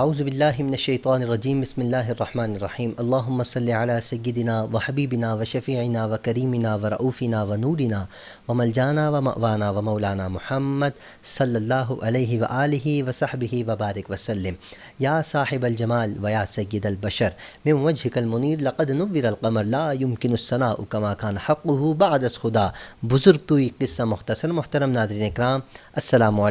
आउज़बिल्लिमिनशैतरजीम बसमीम अल्लाम सल सगिदिना व हबीबिना व शफ़ीना व करीमिना व रऊफ़िना व नूरिना व मलजाना व मवाना व मौलाना मोहम्मद सल्ला व वसहबी वबारक वसलम या साहिब अलजमाल व या सगिद अलबशर में वजहकलमनीर लक़द नविरकमर लायमकिनसना कमा खान हक़ बदस खुदा बुज़ुर्ग तुई किस्सा मुख्तसर मोहतरम नादरन कराम अल्लाम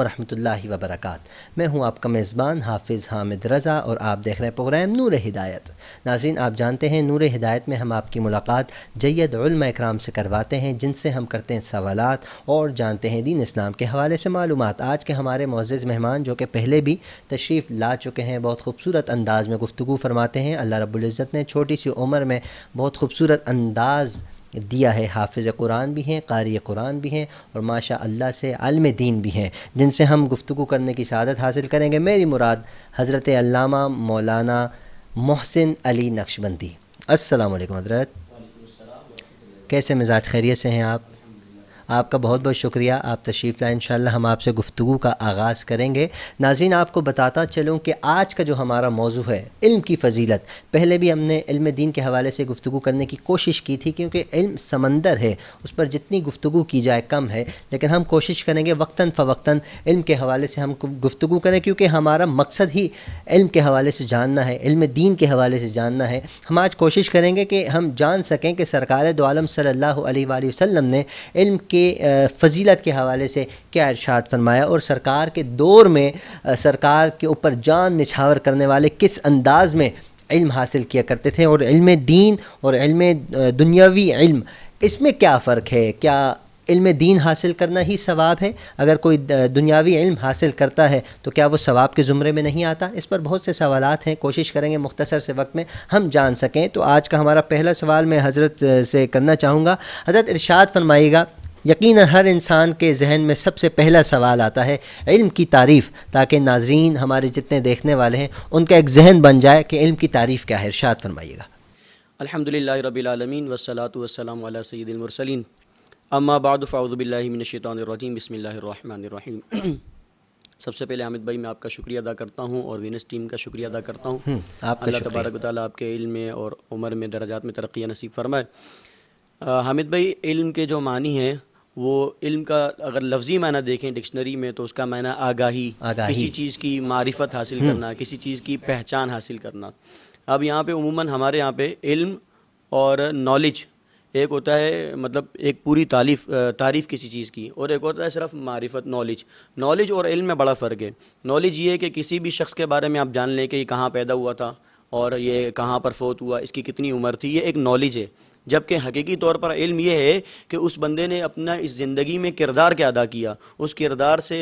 वरहमल वबरक मैं हूँ आपका मेज़बान हाफ़ हाफिज़ हामिद रज़ा और आप देख रहे हैं प्रोग्राम नूर हिदायत नाजीन आप जानते हैं नूर हिदायत में हम आपकी मुलाकात जैद इक्राम से करवाते हैं जिनसे हम करते हैं सवालत और जानते हैं दीन इस्लाम के हवाले से मालूम आज के हमारे मोज़ मेहमान जो कि पहले भी तशरीफ़ ला चुके हैं बहुत खूबसूरत अंदाज़ में गुफ्तु फरमाते हैं अल्लाह रब्ज़त ने छोटी सी उम्र में बहुत खूबसूरत अंदाज़ दिया है हाफिज़ कुरान भी हैं कारी कुरान भी हैं और माशा अल्लाह से आलम दीन भी हैं जिनसे हम गुफ्तु करने की शहादत हासिल करेंगे मेरी मुराद हज़रत अल्लामा मौलाना मोहसिन अली नक्शबंदी अस्सलाम हजरत कैसे मिजाज खैरियत से हैं आप आपका बहुत बहुत शुक्रिया आप तशरीफ़ लाए इन हम आपसे गुफ्तु का आगाज़ करेंगे नाजीन आपको बताता चलूँ कि आज का जो हमारा मौजू है इल्म की फजीलत पहले भी हमने इल्म दीन के हवाले से गुफ्तु करने की कोशिश की थी क्योंकि इल्म समंदर है उस पर जितनी गुफ्तु की जाए कम है लेकिन हम कोशिश करेंगे वक्ता फ़वक्ता इल्म के हवाले से हम गुफ्तु करें क्योंकि हमारा मकसद ही इल्म के हवाले से जानना है इल्म दीन के हवाले से जानना है हम आज कोशिश करेंगे कि हम जान सकें कि सरकार दोम सल्ला वसम ने इल्म के के फजीलत के हवाले से क्या इरशाद फरमाया और सरकार के दौर में सरकार के ऊपर जान निछावर करने वाले किस अंदाज में इल्म हासिल किया करते थे और इल्म दीन और इल्म दुनियावी इल्म इसमें क्या फ़र्क है क्या इल्म दीन हासिल करना ही सवाब है अगर कोई दुनियावी इल्म हासिल करता है तो क्या वो सवाब के ज़ुमरे में नहीं आता इस पर बहुत से सवाल हैं कोशिश करेंगे मुख्तसर से वक्त में हम जान सकें तो आज का हमारा पहला सवाल मैं हज़रत से करना चाहूँगा हज़रत इरशाद फरमाइएगा यकीन हर इंसान के जहन में सबसे पहला सवाल आता है इल्म की तारीफ़ ताकि नाजरीन हमारे जितने देखने वाले हैं उनका एक जहन बन जाए कि इल्म की तारीफ़ क्या है इर्शाद फरमाइएगा अलहमदिल्ला रबीआलमीन वसलात वसलम सैदमरसलिन अम्मा बाद फ़ाउज़बिल्लिमिनशैतरजीम बसमीम सबसे पहले आमिद भाई मैं आपका शुक्रिया अदा करता हूँ और विनस टीम का शुक्रिया अदा करता हूँ हम्म, अल्लाह तबारक ताली आपके इल्म में और उम्र में दर्जात में तरक्या नसीब फरमाए हामिद भाई इल्म के जो मानी हैं वो इल्म का अगर लफ्जी मायना देखें डिक्शनरी में तो उसका मायना आगाही, आगाही किसी चीज़ की मारिफत हासिल हम्म। करना किसी चीज़ की पहचान हासिल करना अब यहाँ पे उमूमन हमारे यहाँ पे इल्म और नॉलेज एक होता है मतलब एक पूरी तारीफ तारीफ़ किसी चीज़ की और एक होता है सिर्फ मारिफत नॉलेज नॉलेज और इल्म में बड़ा फ़र्क है नॉलेज ये है कि किसी भी शख्स के बारे में आप जान लें कि ये कहाँ पैदा हुआ था और ये कहाँ पर फोत हुआ इसकी कितनी उम्र थी ये एक नॉलेज है जबकि हकीकी तौर पर इल्म यह है कि उस बंदे ने अपना इस ज़िंदगी में किरदार क्या अदा किया उस किरदार से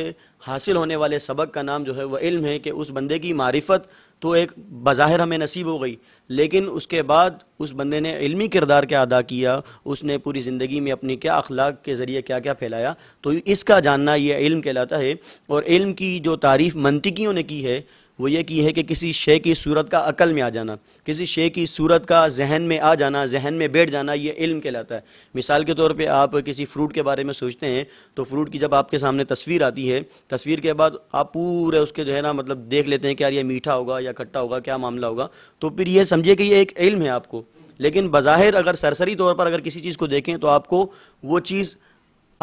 हासिल होने वाले सबक का नाम जो है वह इल्म है कि उस बंदे की मारिफत तो एक बज़ाहिर हमें नसीब हो गई लेकिन उसके बाद उस बंदे ने इल्मी किरदार क्या अदा किया उसने पूरी ज़िंदगी में अपनी क्या अखलाक के ज़रिए क्या क्या फैलाया तो इसका जानना यह इल्म कहलाता है और इल्म की जो तारीफ़ मनतिकियों ने की है वो ये की है कि किसी शे की सूरत का अकल में आ जाना किसी शे की सूरत का जहन में आ जाना जहन में बैठ जाना ये इल्म कहलाता है मिसाल के तौर पे आप किसी फ्रूट के बारे में सोचते हैं तो फ्रूट की जब आपके सामने तस्वीर आती है तस्वीर के बाद आप पूरे उसके जो है ना मतलब देख लेते हैं कि यार ये मीठा होगा या खट्टा होगा क्या मामला होगा तो फिर ये समझिए कि ये एक इल्म है आपको लेकिन बज़ाहिर अगर सरसरी तौर पर अगर किसी चीज़ को देखें तो आपको वो चीज़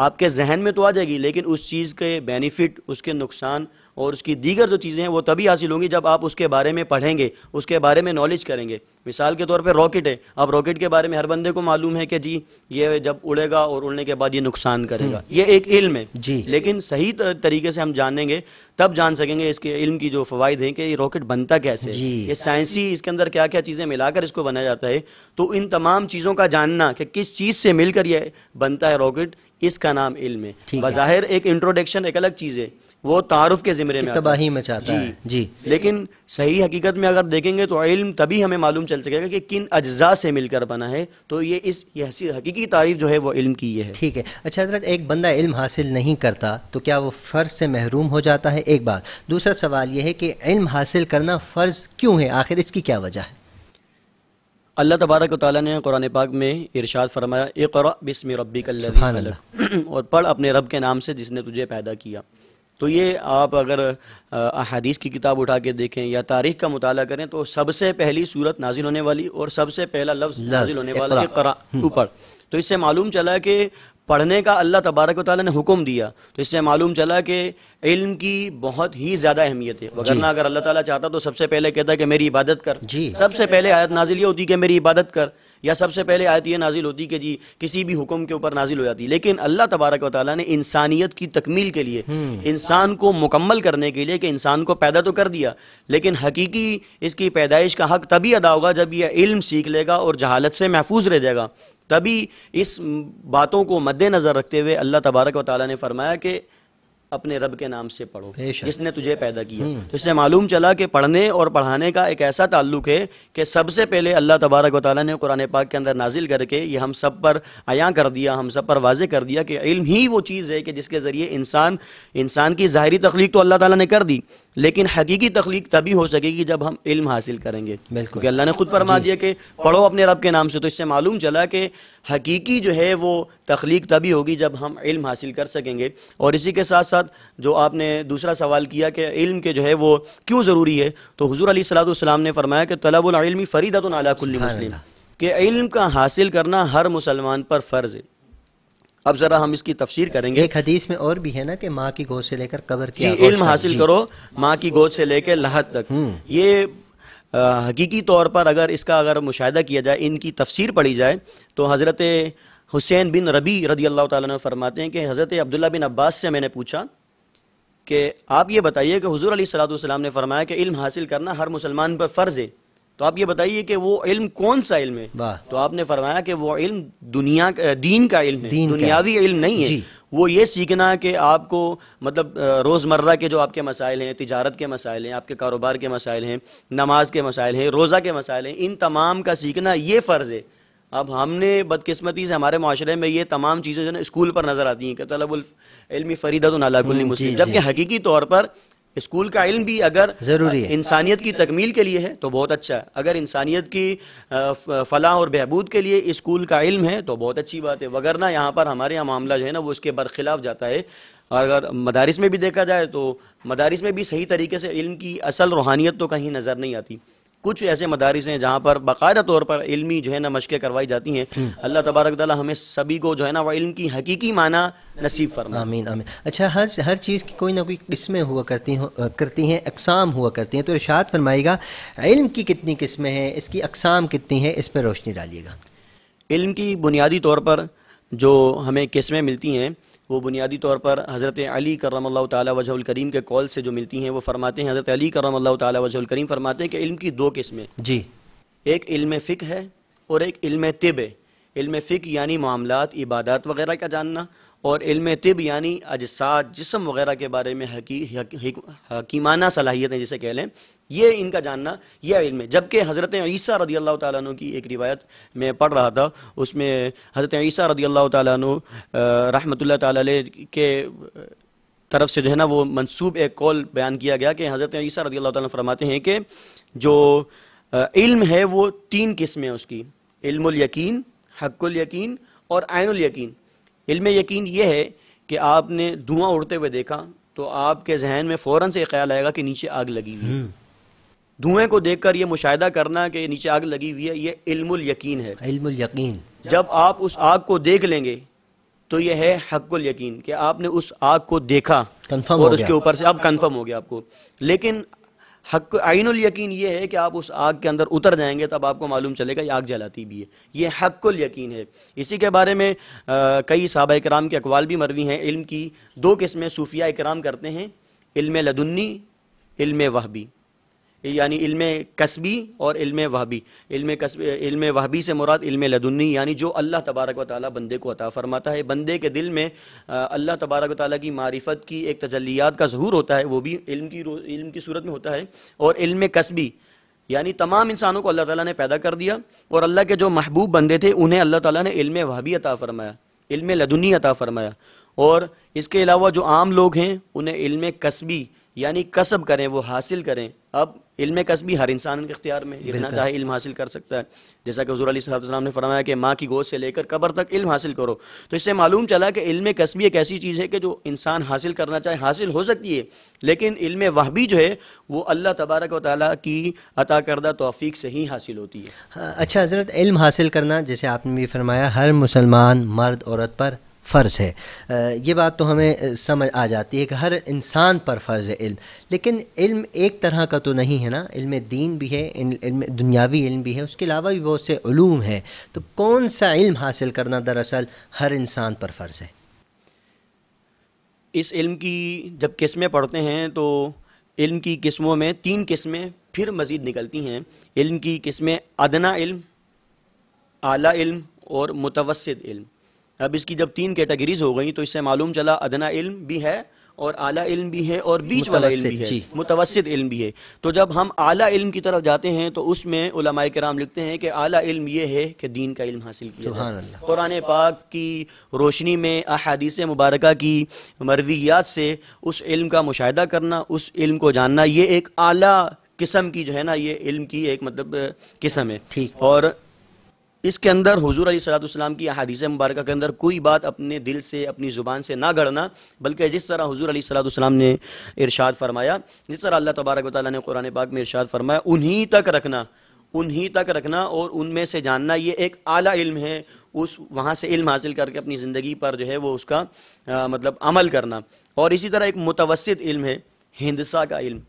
आपके जहन में तो आ जाएगी लेकिन उस चीज़ के बेनिफिट उसके नुकसान और उसकी दीगर जो चीज़ें हैं वो तभी हासिल होंगी जब आप उसके बारे में पढ़ेंगे उसके बारे में नॉलेज करेंगे मिसाल के तौर पर रॉकेट है अब रॉकेट के बारे में हर बंदे को मालूम है कि जी ये जब उड़ेगा और उड़ने के बाद ये नुकसान करेगा हम्म। ये एक इल्म है जी लेकिन सही तरीके से हम जानेंगे तब जान सकेंगे इसके इल्म की जो फ़वाद हैं कि ये रॉकेट बनता कैसे है ये साइंसी इसके अंदर क्या क्या चीज़ें मिलाकर इसको बनाया जाता है तो इन तमाम चीज़ों का जानना कि किस चीज़ से मिलकर ये बनता है रॉकेट इसका नाम इल्म है बज़ाहिर एक इंट्रोडक्शन एक अलग चीज़ है वो तारुफ के ज़िमरे में तबाही मचाता जी, है जी लेकिन सही हकीकत में अगर देखेंगे तो इल्म तभी हमें मालूम चल सकेगा कि किन अज्जा से मिलकर बना है तो ये इस ये हकीकी तारीफ जो है वो इल्म की है ठीक है अच्छा हजरत एक बंदा इल्म हासिल नहीं करता तो क्या वो फ़र्ज़ से महरूम हो जाता है एक बात दूसरा सवाल यह है कि इल्म हासिल करना फ़र्ज़ क्यों है आखिर इसकी क्या वजह है अल्लाह तबारक ताली ने कुरान पाक में इरशाद फरमाया एक बिस्म रबी कल और पढ़ अपने रब के नाम से जिसने तुझे पैदा किया तो ये आप अगर अदीस की किताब उठा के देखें या तारीख का मुताल करें तो सबसे पहली सूरत नाजिल होने वाली और सबसे पहला लफ्ज नाजिल होने वाला करा हम्म। ऊपर तो इससे मालूम चला कि पढ़ने का अल्लाह तबारक वाली ने हुक्म दिया तो इससे मालूम चला कि इल्म की बहुत ही ज़्यादा अहमियत है वगरना अगर अल्लाह ताला चाहता तो सबसे पहले कहता कि मेरी इबादत कर सबसे पहले आयत नाजिल ये होती कि मेरी इबादत कर या सबसे पहले आयत यह नाजिल होती कि जी किसी भी हुक्म के ऊपर नाजिल हो जाती लेकिन अल्लाह तबारक वाली ने इंसानियत की तकमील के लिए हम्म। इंसान को मुकम्मल करने के लिए कि इंसान को पैदा तो कर दिया लेकिन हकीकी इसकी पैदाइश का हक तभी अदा होगा जब यह इल्म सीख लेगा और जहालत से महफूज रह जाएगा तभी इस बातों को मद्देनज़र रखते हुए अल्लाह तबारक वाली ने फरमाया कि अपने रब के नाम से पढ़ो जिसने तुझे पैदा किया हम्म। तो इससे मालूम चला कि पढ़ने और पढ़ाने का एक ऐसा ताल्लुक है कि सबसे पहले अल्लाह तबारक वाली ने कुरान पाक के अंदर नाजिल करके ये हम सब पर आया कर दिया हम सब पर वाजे कर दिया कि इल्म ही वो चीज़ है कि जिसके ज़रिए इंसान इंसान की ज़ाहरी तख्लीक तो अल्लाह तला ने कर दी लेकिन हकीकी तख्लीक तभी हो सकेगी जब हम इल्म हासिल करेंगे बिल्कुल अल्लाह ने खुद फरमा दिया कि पढ़ो अपने रब के नाम से तो इससे मालूम चला कि हकीकी जो है वो तख्लीक तभी होगी जब हम इल्म हासिल कर सकेंगे और इसी के साथ साथ जो आपने दूसरा सवाल किया कि इल्म के जो है वो क्यों ज़रूरी है तो हजूर अली सलाम ने फरमाया कि तलबुलमी फ़रीदतुल्ली मुस्लिम कि इल्म का हासिल करना हर मुसलमान पर फ़र्ज़ है अब जरा हम इसकी तफसीर करेंगे एक हदीस में और भी है ना कि माँ की गोद से लेकर कबर की इल्म हासिल करो माँ की गोद से लेकर लहद तक हम्म। ये हकीकी तौर पर अगर इसका अगर मुशाह किया जाए इनकी तफसीर पढ़ी जाए तो हज़रत हुसैन बिन रबी रदी अल्लाह तरमाते फरमाते हैं कि हज़रत अब्दुल्ला बिन अब्बास से मैंने पूछा कि आप ये बताइए कि हजूर अली सलाम ने फरमाया कि इल्म हासिल करना हर मुसलमान पर फ़र्ज़ है तो आप ये बताइए कि वो इल्म कौन सा इल्म है तो आपने फरमाया कि वो इल्म दुनिया दीन का इल्म है दुनियावी इल्म नहीं है वो ये सीखना कि आपको मतलब रोज़मर्रा के जो आपके मसाइल हैं तजारत के मसाइल हैं आपके कारोबार के मसाइल हैं नमाज के मसाइल हैं रोज़ा के मसाइल हैं इन तमाम का सीखना ये फ़र्ज़ है अब हमने बदकिस्मती से हमारे माशरे में ये तमाम चीज़ें जो है स्कूल पर नज़र आती हैं कि तलबी फ़रीदत नालाकुल हम्म, मुस्लिम जबकि हकीकी तौर पर स्कूल का इल्म भी अगर ज़रूरी है इंसानियत की तकमील के लिए है तो बहुत अच्छा है अगर इंसानियत की फलाह और बहबूद के लिए स्कूल का इल्म है तो बहुत अच्छी बात है वगरना यहाँ पर हमारे यहाँ मामला जो है ना वो इसके बरखिलाफ जाता है और अगर मदारस में भी देखा जाए तो मदारस में भी सही तरीके से इल्म की असल रूहानियत तो कहीं नज़र नहीं आती कुछ ऐसे मदारस हैं जहाँ पर बाकायदा तौर पर इलमी जो है ना मशक़ें करवाई जाती हैं हम्म। अल्लाह तबारक ताली हमें सभी को जो है ना वह इल्म की हकीकी माना नसीब फरमा आमीन आमीन अच्छा हर हर चीज़ की कोई ना कोई किस्में हुआ करती हो करती हैं अकसाम हुआ करती हैं तो इर्शाद फरमाएगा इल्म की कितनी किस्में हैं इसकी अकसाम कितनी है इस पर रोशनी डालिएगा इल्म की बुनियादी तौर पर जो हमें किस्में मिलती हैं वो बुनियादी तौर पर हज़रत अली करम तजहुल करीम के कॉल से जो मिलती हैं वो फरमाते हैं हज़रत अली करम तजहुल करीम फरमाते हैं कि इल्म की दो किस्में जी एक इल्म फ़िक है और एक इल्म तिब है इल्म फ़िक यानी मामलात इबादत वगैरह का जानना और इल्म तिब यानी अजसा जिसम वगैरह के बारे में हकी, हकीमाना सलाहियतें जिसे कह लें ये इनका जानना यह इल्म है जबकि हज़रत ईसा रदी अल्लाह तु की एक रिवायत में पढ़ रहा था उसमें हज़रत ईसा रदी अल्लाह तु रहमत के तरफ से जो है ना वो मनसूब एक कौल बयान किया गया कि हज़रत ईसा रदी अल्लाह फरमाते हैं कि जो इल्म है वो तीन किस्में उसकी इल्मीन यकीन यकीन और आइनुल यकीन इल्म यकीन ये है कि आपने धुआं उड़ते हुए देखा तो आपके जहन में फ़ौरन से ख्याल आएगा कि नीचे आग लगी हुई हम्म। धुएं को देखकर ये मुशाहिदा करना कि नीचे आग लगी हुई है ये इल्मुल यकीन है इल्मुल यकीन जब आप उस आग को देख लेंगे तो यह है हक्कुल यकीन कि आपने उस आग को देखा कंफर्म और उसके ऊपर से अब कंफर्म हो गया आपको लेकिन हक आइनुल यकीन ये है कि आप उस आग के अंदर उतर जाएंगे तब आपको मालूम चलेगा ये आग जलाती भी है ये हक्कुल यकीन है इसी के बारे में आ, कई सहाबा कराम के अकवाल भी मरवी हैं इल्म की दो किस्में सूफिया कराम करते हैं इल्म लदुन्नी इल्म वहबी यानी इल्म कस्बी और इल्म वहबी इल्म कस्बी इल्म वहबी से मुराद इल्म लदुन्नी यानी जो अल्लाह तबारक व ताली बंदे को अता फ़रमाता है बंदे के दिल में अल्लाह तबारक व ताली की मारिफत की एक तजलियात का जहूर होता है वो भी इल्म की इल्म की सूरत में होता है और इल्म कस्बी यानी तमाम इंसानों को अल्लाह ताला ने पैदा कर दिया और अल्लाह के जो महबूब बंदे थे उन्हें अल्लाह ताला ने इल्म वहबी अता फ़रमाया इल्म लदुन्नी अता फ़रमाया और इसके अलावा जो आम लोग हैं उन्हें इल्म कस्बी यानी कसब करें वो हासिल करें अब इल्म कसबी हर इंसान के अख्तियार में जितना चाहे इल्म हासिल कर सकता है जैसा कि हजूर अलीसलाम ने फरमाया कि माँ की गोद से लेकर कबर तक इल्म हासिल करो तो इससे मालूम चला कि इल्म कसबी एक ऐसी चीज़ है कि जो इंसान हासिल करना चाहे हासिल हो सकती है लेकिन इल्म वहबी जो है वो अल्लाह तबारक व ताली की अता करदा तोफ़ी से ही हासिल होती है हाँ, अच्छा हज़रत इल्म हासिल करना जैसे आपने भी फरमाया हर मुसलमान मर्द औरत पर फ़र्ज़ है ये बात तो हमें समझ आ जाती है कि हर इंसान पर फ़र्ज़ है इल्म लेकिन इल्म एक तरह का तो नहीं है ना इल्म दीन भी है इल्म दुनियावी इल्म भी है उसके अलावा भी बहुत से ूम है तो कौन सा इल्म हासिल करना दरअसल हर इंसान पर फ़र्ज़ है इस इल्म की जब किस्में पढ़ते हैं तो इल्म की किस्मों में तीन किस्में फिर मज़ीद निकलती हैं इल्म की किस्में अदना इल्म आला इल्म और मुतवसद इल्म अब इसकी जब तीन कैटेगरीज हो गई तो इससे मालूम चला अदना इल्म भी है और आला इल्म भी है और बीच वाला इल्म भी है मुतवसित इल्म भी है तो जब हम आला इल्म की तरफ जाते हैं तो उसमें उलमाए कराम लिखते हैं कि आला इल्म ये है कि दीन का इल्म हासिल किया कुरान पाक की रोशनी में अहादीस मुबारक की मरवियात से उस इल्म का मुशाह करना उस इल्म को जानना ये एक आला किस्म की जो है ना ये इल्म की एक मतलब किस्म है ठीक और इसके अंदर हजूर सलाम की अहादीस मुबारक के अंदर कोई बात अपने दिल से अपनी ज़ुबान से ना गढ़ना बल्कि जिस तरह हजूर सलाम ने इरशाद फरमाया जिस तरह अल्लाह तबारक वाली ने कुरान पाक में इरशाद फरमाया उन्हीं तक रखना उन्हीं तक रखना और उनमें से जानना ये एक आला इल्म है उस वहाँ से इल्म हासिल करके अपनी ज़िंदगी पर जो है वो उसका आ, मतलब अमल करना और इसी तरह एक मुतवसत इल्म है हिंदसा का इल्म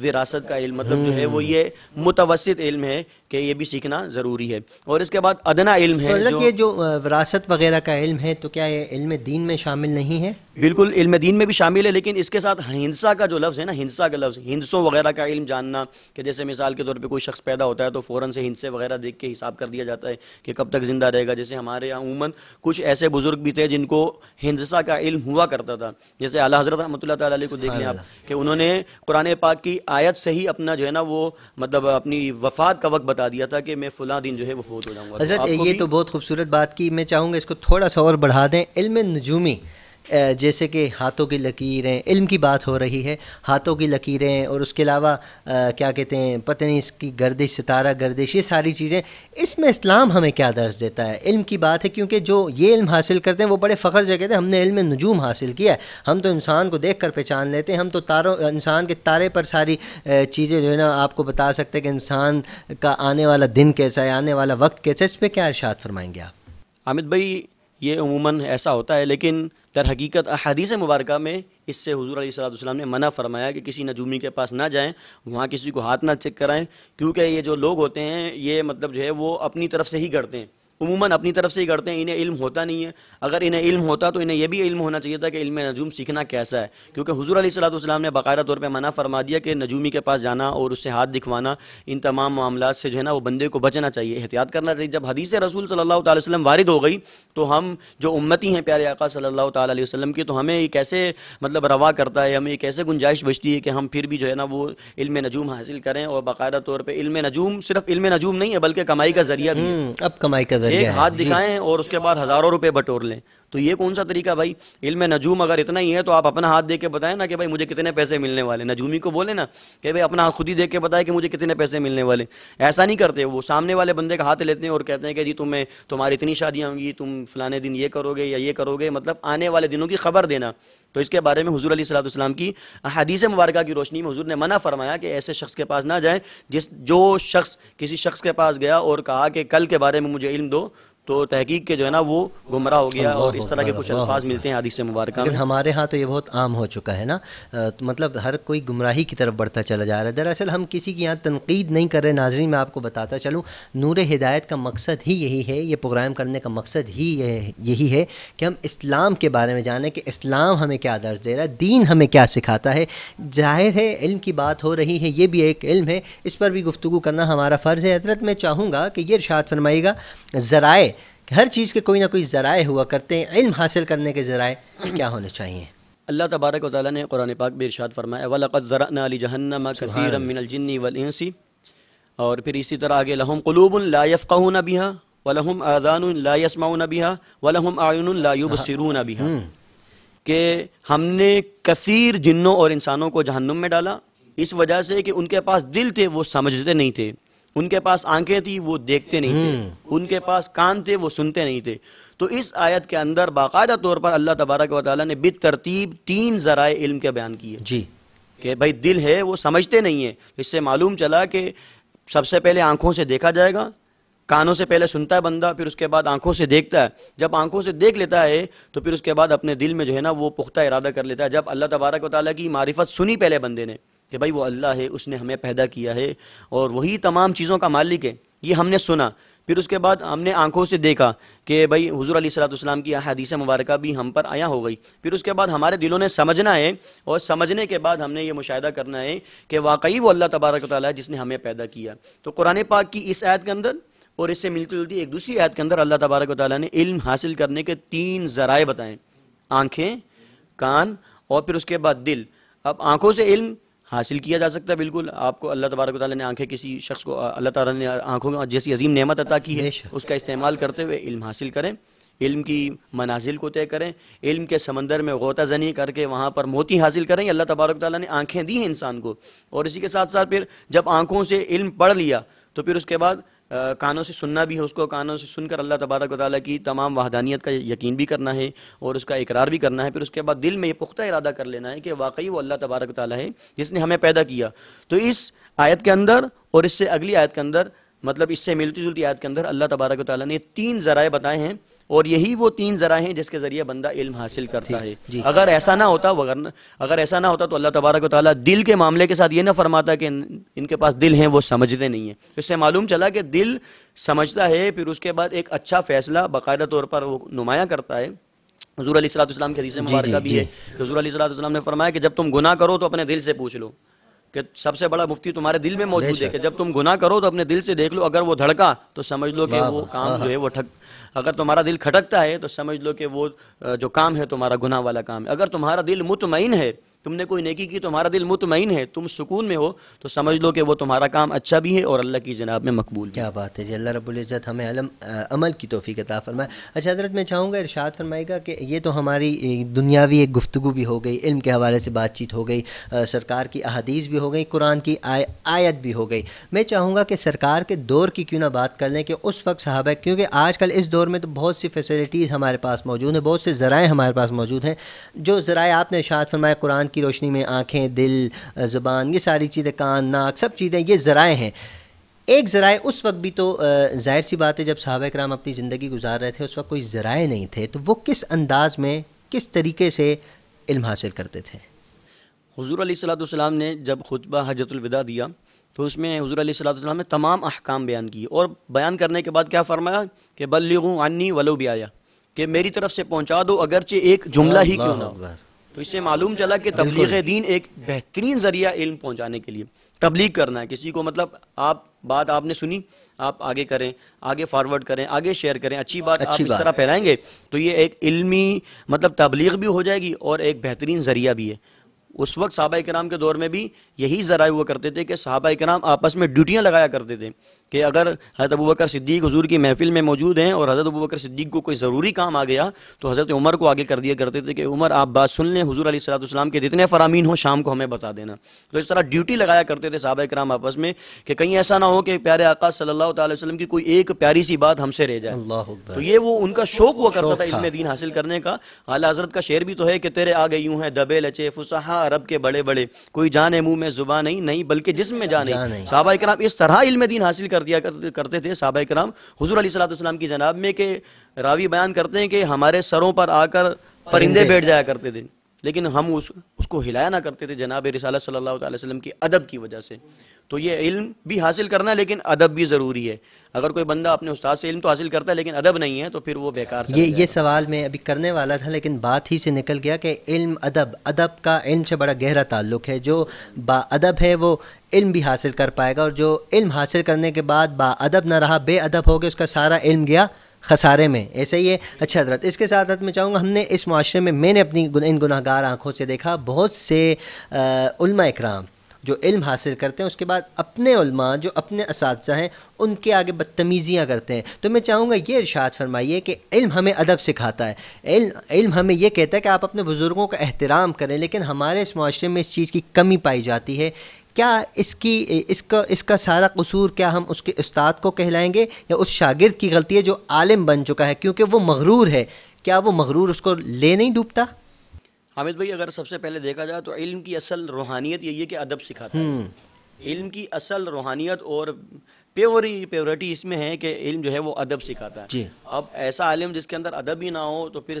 विरासत का इल्म मतलब जो है वो ये मुतवसित इल्म है कि ये भी सीखना ज़रूरी है और इसके बाद अदना इल्म है तो जो, ये जो विरासत वगैरह का इल्म है तो क्या ये इल्म दीन में शामिल नहीं है बिल्कुल इल्म दीन में भी शामिल है लेकिन इसके साथ हिंसा का जो लफ्ज़ है ना हिंसा का लफ्ज़ हिंसों वगैरह का इल्म जानना कि जैसे मिसाल के तौर पर कोई शख्स पैदा होता है तो फ़ौर से हिंसे वगैरह देख के हिसाब कर दिया जाता है कि कब तक ज़िंदा रहेगा जैसे हमारे यहाँ उमूमन कुछ ऐसे बुज़ुर्ग भी थे जिनको हिंसा का इल्म हुआ करता था जैसे अला हज़रत रहमत को देख लें आप कि उन्होंने कुरान पाक की आयत से ही अपना जो है ना वो मतलब अपनी वफात का वक्त बता दिया था कि मैं फुला दिन जो है फोत हो जाऊँगा तो हजरत ये तो बहुत खूबसूरत बात की मैं चाहूँगा इसको थोड़ा सा और बढ़ा दें इल्म नजूमी जैसे कि हाथों की लकीरें इल्म की बात हो रही है हाथों की लकीरें और उसके अलावा क्या कहते हैं पता नहीं इसकी गर्दिश सितारा गर्दिश ये सारी चीज़ें इसमें इस्लाम हमें क्या दर्ज देता है इल्म की बात है क्योंकि जो ये इल्म हासिल करते हैं वो बड़े फ़ख्र से कहते हैं हमने इल्म नजूम हासिल किया है हम तो इंसान को देख कर पहचान लेते हैं हम तो तारों इंसान के तारे पर सारी चीज़ें जो है ना आपको बता सकते हैं कि इंसान का आने वाला दिन कैसा है आने वाला वक्त कैसा है इस पर क्या इर्शाद फरमाएंगे आप आमिद भाई ये अमूमन ऐसा होता है लेकिन दर हकीकत अहादीस मुबारक में इससे हजूर सलाम ने मना फरमाया कि किसी नजूमी के पास ना जाएं वहाँ किसी को हाथ ना चेक कराएं क्योंकि ये जो लोग होते हैं ये मतलब जो है वो अपनी तरफ से ही करते हैं उमूमन अपनी तरफ से ही करते हैं इन्हें इल्म होता नहीं है अगर इन्हें इल्म होता तो इन्हें यह भी इल्म होना चाहिए था कि इल्म नजूम सीखना कैसा है क्योंकि हजूर सलाम ने बाकायदा तौर पर मना फरमा दिया कि नजूमी के पास जाना और उससे हाथ दिखवाना इन तमाम मामला से जो है ना वो बंदे को बचना चाहिए एहतियात करना चाहिए जब हदीस रसूल सल्ला तसलम वारद हो गई तो हम जो उम्मती हैं प्यारे आका सल्ला तसलम की तो हमें ये कैसे मतलब रवा करता है हमें कैसे गुंजाइश बचती है कि हम फिर भी जो है ना वो इल्म नजूम हासिल करें और बाकायदा तौर पर इल्म नजूम सिर्फ इल्म नजूम नहीं है बल्कि कमाई का जरिया भी हम्म, अब कमाई का एक हाथ दिखाएं और उसके बाद हजारों रुपए बटोर लें तो ये कौन सा तरीका भाई इल्म नजूम अगर इतना ही है तो आप अपना हाथ दे के बताएं ना कि भाई मुझे कितने पैसे मिलने वाले नजूमी को बोले ना कि भाई अपना हाथ खुद ही देख के बताए कि मुझे कितने पैसे मिलने वाले ऐसा नहीं करते वो सामने वाले बंदे का हाथ लेते हैं और कहते हैं कि जी तुम्हें तुम्हारी इतनी शादियाँ होंगी तुम फलाने दिन ये करोगे या ये करोगे मतलब आने वाले दिनों की खबर देना तो इसके बारे में हजूर अली सलाम की हदीस मुबारक की रोशनी में हजूर ने मना फरमाया कि ऐसे शख्स के पास ना जाए जिस जो शख्स किसी शख्स के पास गया और कहा कि कल के बारे में मुझे इल्म दो तो तहकीक के जो है ना वो गुमराह हो गया और इस तरह के कुछ अल्फाज मिलते हैं हदीस मुबारक लेकिन हमारे यहाँ तो ये बहुत आम हो चुका है ना तो मतलब हर कोई गुमराही की तरफ बढ़ता चला जा रहा है दरअसल हम किसी की यहाँ तनकीद नहीं कर रहे नाजरी मैं आपको बताता चलूँ नूर हिदायत का मकसद ही यही है ये प्रोग्राम करने का मकसद ही यही है कि हम इस्लाम के बारे में जाने कि इस्लाम हमें क्या दर्ज दे रहा है दीन हमें क्या सिखाता है जाहिर है इल्म की बात हो रही है ये भी एक इल्म है इस पर भी गुफ्तु करना हमारा फ़र्ज़ है हजरत मैं चाहूँगा कि ये इर्शाद फरमाइएगा ज़राए हर चीज़ के कोई ना कोई ज़राए हुआ करते हैं इल्म हासिल करने के ज़राए क्या होने चाहिए अल्लाह तबारक वाली ने कुरान पाक भी इरशाद फरमाया वलकदरअली जहन्नम वलसी और फिर इसी तरह आगे लहम कलूब लायफ़ाहून बिहा वलहम आदान लायसमाउन बिहा वलहम आयुन लायुबसरून हाँ। बिहा हम्म। के हमने कफ़ीर जिन्नों और इंसानों को जहन्नुम में डाला इस वजह से कि उनके पास दिल थे वो समझते नहीं थे उनके पास आंखें थी वो देखते नहीं थे हम्म। उनके पास कान थे वो सुनते नहीं थे तो इस आयत के अंदर बाकायदा तौर पर अल्लाह तबारक वाली ने बित तरतीब तीन जराए इल्म के बयान किए जी कि भाई दिल है वो समझते नहीं है इससे मालूम चला कि सबसे पहले आंखों से देखा जाएगा कानों से पहले सुनता है बंदा फिर उसके बाद आंखों से देखता है जब आंखों से देख लेता है तो फिर उसके बाद अपने दिल में जो है ना वो पुख्ता इरादा कर लेता है जब अल्लाह तबारक वाली की मारिफत सुनी पहले बंदे ने कि भाई वो अल्लाह है उसने हमें पैदा किया है और वही तमाम चीज़ों का मालिक है ये हमने सुना फिर उसके बाद हमने आंखों से देखा कि भाई हजूर अलीसलाम की हदीस मुबारक भी हम पर आया हो गई फिर उसके बाद हमारे दिलों ने समझना है और समझने के बाद हमने ये मुशाह करना है कि वाकई वो अल्लाह तबारक है जिसने हमें पैदा किया तो कुरान पाक की इस आयत के अंदर और इससे मिलती जुलती एक दूसरी आयत के अंदर अल्लाह तबारक ताली ने इल्म हासिल करने के तीन ज़राए बताएं आँखें कान और फिर उसके बाद दिल अब आँखों से इल्म हासिल किया जा सकता है बिल्कुल आपको अल्लाह तबारक ताली ने आंखें किसी शख्स को अल्लाह ताला ने आंखों जैसी अजीम नेमत अता की है उसका इस्तेमाल करते हुए इल्म हासिल करें इल्म की मनाजिल को तय करें इल्म के समंदर में गोता जनी करके वहाँ पर मोती हासिल करें अल्लाह तबारक ताली ने आंखें दी हैं इंसान को और इसी के साथ साथ फिर जब आंखों से इल्म पढ़ लिया तो फिर उसके बाद कानों से सुनना भी है उसको कानों से सुनकर अल्लाह तबारक वाली की तमाम वहदानियत का यकीन भी करना है और उसका इकरार भी करना है फिर उसके बाद दिल में ये पुख्ता इरादा कर लेना है कि वाकई वो अल्लाह तबारक ताली है जिसने हमें पैदा किया तो इस आयत के अंदर और इससे अगली आयत के अंदर मतलब इससे मिलती जुलती आयत के अंदर अल्लाह तबारक ताली ने तीन ज़राए बताए हैं और यही वो तीन जरा हैं जिसके ज़रिए बंदा इल्म हासिल करता है अगर ऐसा ना होता वगर अगर ऐसा ना होता तो अल्लाह तबारक ताली दिल के मामले के साथ ये ना फरमाता कि इनके पास दिल हैं वो समझते नहीं हैं तो इससे मालूम चला कि दिल समझता है फिर उसके बाद एक अच्छा फ़ैसला बाकायदा तौर पर वो नुमाया करता है हजूर अली सलाम के हदीस मुबारक भी है तो हजूर अली सलाम ने फरमाया कि जब तुम गुना करो तो अपने दिल से पूछ लो कि सबसे बड़ा मुफ्ती तुम्हारे दिल में मौजूद है कि जब तुम गुना करो तो अपने दिल से देख लो अगर वो धड़का तो समझ लो कि वो काम हाँ, जो हाँ। है वो ठक अगर तुम्हारा दिल खटकता है तो समझ लो कि वो जो काम है तुम्हारा गुना वाला काम है अगर तुम्हारा दिल मुतमिन है तुमने कोई नेकी की तो तुम्हारा दिल मुतमिन है तुम सुकून में हो तो समझ लो कि वो तुम्हारा काम अच्छा भी है और अल्लाह की जनाब में मकबूल क्या बात है जी अल्लाह रबुल्ज़त हमें अलम अमल की तोफ़ी अता फरमाए अच्छा हजरत मैं चाहूँगा इरशाद फरमाएगा कि ये तो हमारी दुनियावी एक गुफ्तु भी हो गई इल्म के हवाले से बातचीत हो गई सरकार की अहादीस भी हो गई कुरान की आय, आयत भी हो गई मैं चाहूँगा कि सरकार के दौर की क्यों ना बात कर लें कि उस वक्त साहब है क्योंकि कल इस दौर में तो बहुत सी फैसिलिटीज़ हमारे पास मौजूद हैं बहुत से ज़राए हमारे पास मौजूद हैं जो ज़राए आपने इर्शाद फरमाए कुरान की रोशनी में आँखें दिल ज़ुबान ये सारी चीज़ें कान नाक सब चीज़ें ये ज़राए हैं एक ज़राए उस वक्त भी तो जाहिर सी बात है जब साहब कराम अपनी ज़िंदगी गुजार रहे थे उस वक्त कोई ज़राए नहीं थे तो वो किस अंदाज में किस तरीके से इल्म हासिल करते थे हजूर सलाम ने जब खुतबा हजरतलविदा दिया तो उसमें हजूर सलाम ने तमाम अहकाम बयान किए और बयान करने के बाद क्या फ़रमाया कि बल्लू अन्नी वलो भी आया कि मेरी तरफ से पहुँचा दो अगरचे एक जुमला ही क्यों ना तो इससे मालूम चला कि तबलीग दीन एक बेहतरीन ज़रिया इल्म पहुंचाने के लिए तबलीग करना है किसी को मतलब आप बात आपने सुनी आप आगे करें आगे फॉरवर्ड करें आगे शेयर करें अच्छी बात अच्छी आप बात इस तरह फैलाएंगे तो ये एक इल्मी मतलब तबलीग भी हो जाएगी और एक बेहतरीन ज़रिया भी है उस वक्त साहबा कराम के दौर में भी यही ज़रा हुआ करते थे कि साहबा कराम आपस में ड्यूटियाँ लगाया करते थे कि अगर हज़रत अबू बकर सिद्दीक हजूर की महफिल में मौजूद हैं और हज़रत अबू बकर सिद्दीक को कोई ज़रूरी काम आ गया तो हज़रत उमर को आगे कर दिया करते थे कि उमर आप बात सुन लें हजूर सलाम के जितने फरामीन हों शाम को हमें बता देना तो इस तरह ड्यूटी लगाया करते थे साहबा कराम आपस में कि कहीं ऐसा ना हो कि प्यारे आकाश सल्ला वसलम की कोई एक प्यारी सी बात हमसे रह जाए तो ये वो उनका शौक हुआ करता था इल्म दीन हासिल करने का अला हजरत का शेर भी तो है कि तेरे आगे यूँ हैं दबे लचे फुसहा अरब के बड़े बड़े कोई जाने मुंह में जुबा नहीं नहीं बल्कि जिसम में जाने जा कराम इस तरह इल्म दीन हासिल कर दिया करते थे साहबा कराम हजूर सलाम की जनाब में के रावी बयान करते हैं कि हमारे सरों पर आकर परिंदे बैठ जाया करते थे लेकिन हम उस को हिलाया ना करते थे जनाब रिसाल सल्लल्लाहु अलैहि की अदब की वजह से तो ये इल्म भी हासिल करना है लेकिन अदब भी ज़रूरी है अगर कोई बंदा अपने उस्ताद से इल्म तो हासिल करता है लेकिन अदब नहीं है तो फिर वो बेकार ये ये सवाल मैं अभी करने वाला था लेकिन बात ही से निकल गया कि इल्म अदब अदब का इल्म से बड़ा गहरा ताल्लुक है जो बादब है वो इल्म भी हासिल कर पाएगा और जो इल्म हासिल करने के बाद बादब ना रहा बेअदब हो गया उसका सारा इल्म गया खसारे में ऐसे ही है अच्छा हजरत इसके साथ साथ मैं चाहूँगा हमने इस माशरे में मैंने अपनी गुन, इन गुनाहगार आँखों से देखा बहुत से उल्मा इकराम जो इल्म हासिल करते हैं उसके बाद अपने उल्मा जो अपने इस हैं उनके आगे बदतमीज़ियाँ करते हैं तो मैं चाहूँगा ये इर्शाद फरमाइए कि इल्म हमें अदब सिखाता है इल्म इल्म हमें यह कहता है कि आप अपने बुज़ुर्गों का एहतराम करें लेकिन हमारे इस माशरे में इस चीज़ की कमी पाई जाती है क्या इसकी इसका इसका सारा कसूर क्या हम उसके उस्ताद को कहलाएंगे या उस शागिर्द की गलती है जो आलिम बन चुका है क्योंकि वो मगरूर है क्या वो मगरूर उसको ले नहीं डूबता हामिद भाई अगर सबसे पहले देखा जाए तो इल्म की असल रूहानियत यही है कि अदब सिखाता है हम्म। इल्म की असल रूहानियत और प्योरी प्योरिटी इसमें है कि इल्म जो है वो अदब सिखाता है अब ऐसा आलिम जिसके अंदर अदब ही ना हो तो फिर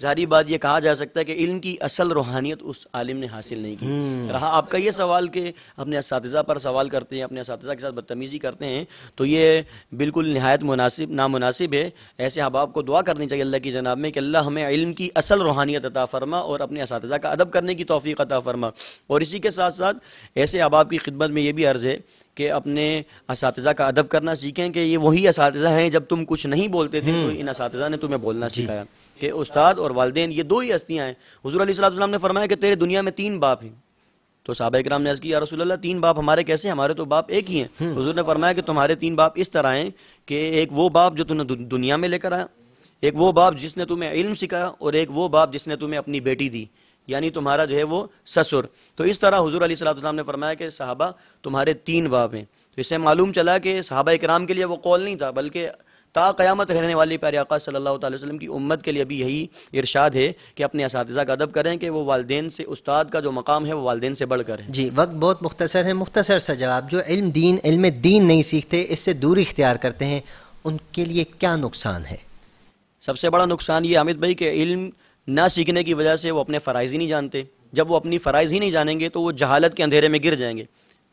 जारी बात यह कहा जा सकता है कि इल्म की असल रूहानियत उस आलिम ने हासिल नहीं की हम्म। रहा आपका यह सवाल कि अपने इस पर सवाल करते हैं अपने इस के साथ बदतमीज़ी करते हैं तो ये बिल्कुल नहायत मुनासिब नामनासिब है ऐसे अहबाब को दुआ करनी चाहिए अल्लाह की जनाब में कि अल्लाह हमें इल्म की असल रूहानियत अता फरमा और अपने इस का अदब करने की तोफ़ी अता फरमा और इसी के साथ साथ ऐसे अहबाब की खिदमत में ये भी अर्ज़ है कि अपने इस का अदब करना सीखें कि ये वही इस हैं जब तुम कुछ नहीं बोलते थे तो हम्म। इन इस ने तुम्हें बोलना सिखाया कि उस्ताद और वालदेन ये दो ही हस्तियाँ हैं हजूर सलाम ने फरमाया कि तेरे दुनिया में तीन बाप हैं तो साहब कराम ने अर्ज किया रसोल्ला तीन बाप हमारे कैसे हमारे तो बाप एक ही हैं हजूर हम्म। ने फरमाया कि तुम्हारे तीन बाप इस तरह हैं कि एक वो बाप जो तुमने दुनिया में लेकर आया एक वो बाप जिसने तुम्हें इल्म सिखाया और एक वो बाप जिसने तुम्हें अपनी बेटी दी यानी तुम्हारा जो है वो ससुर तो इस तरह हजूर अली सलाम ने फरमाया कि साहबा तुम्हारे तीन बाप हैं तो इससे मालूम चला कि साहबा इक्राम के लिए वो कौल नहीं था बल्कि ता क़यामत रहने वाली प्यारे आका सल्लल्लाहु अलैहि वसल्लम की उम्मत के लिए भी यही इरशाद है कि अपने इस का अदब करें कि वो वालदेन से उस्ताद का जो मकाम है वो वालदेन से बढ़ कर जी वक्त बहुत मुख्तसर है मुख्तसर सा जवाब जो इल्म दीन इल्म दीन नहीं सीखते इससे दूरी इख्तियार करते हैं उनके लिए क्या नुकसान है सबसे बड़ा नुकसान ये हामिद भाई के इल्म ना सीखने की वजह से वो अपने फ़राइज़ ही नहीं जानते जब वो अपनी फ़राइज़ ही नहीं जानेंगे तो वो जहालत के अंधेरे में गिर जाएंगे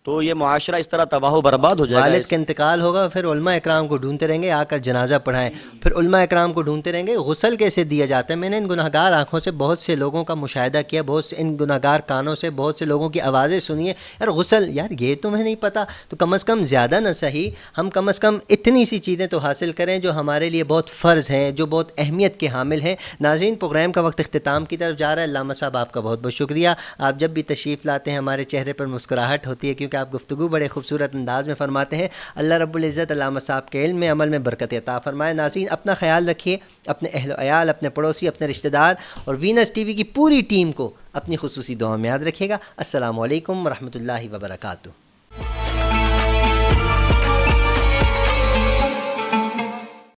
तो ये मुआरा इस तरह तबाह बर्बाद हो जाएगा वालिद का इंतकाल होगा फिर उलमा इकराम को ढूंढते रहेंगे आकर जनाजा पढ़ाएं फिर उलमा इकराम को ढूंढते रहेंगे गसल कैसे दिया जाता है मैंने इन गुनागार आंखों से बहुत से लोगों का मुशाह किया बहुत से इन गुनागार कानों से बहुत से लोगों की आवाज़ें सुनी है यार गसल यार ये तुम्हें नहीं पता तो कम अज़ कम ज़्यादा ना सही हम कम अज़ कम इतनी सी चीज़ें तो हासिल करें जो हमारे लिए बहुत फ़र्ज़ हैं जो बहुत अहमियत के हामिल हैं नाजीन प्रोग्राम का वक्त अख्ताम की तरफ जा रहा है लामा साहब आपका बहुत बहुत शुक्रिया आप जब भी तशरीफ़ लाते हैं हमारे चेहरे पर मुस्कुराहट होती है क्योंकि के आप गुफ्तु बड़े खूबसूरत अंदाज में फरमाते हैं अल्लाह रबुल्ज़त अलामा साहब के इल्म में अमल में बरकत अता फ़रमाए नाजीन अपना ख्याल रखिए अपने अहल अयाल अपने पड़ोसी अपने रिश्तेदार और वीनस टी वी की पूरी टीम को अपनी खसूसी दुआ में याद रखिएगा असल वरहमल वर्का